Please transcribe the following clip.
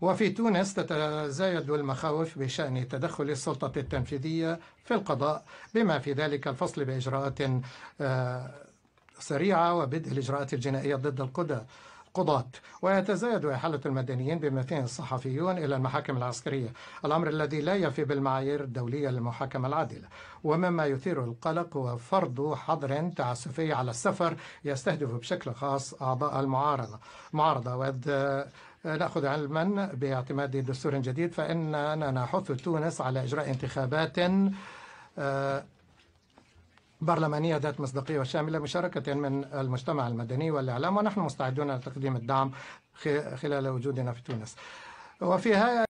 وفي تونس تتزايد المخاوف بشأن تدخل السلطة التنفيذية في القضاء بما في ذلك الفصل بإجراءات آه، سريعة وبدء الإجراءات الجنائية ضد القضاء قضاة ويتزايد إحالة المدنيين بما فيهم الصحفيون إلى المحاكم العسكرية الأمر الذي لا يفي بالمعايير الدولية للمحاكمة العادلة ومما يثير القلق هو فرض حظر تعسفي على السفر يستهدف بشكل خاص أعضاء المعارضة معارضة ناخذ علما باعتماد دستور جديد فاننا نحث تونس على اجراء انتخابات آه، برلمانية ذات مصداقية وشاملة مشاركة من المجتمع المدني والإعلام ونحن مستعدون لتقديم الدعم خلال وجودنا في تونس وفي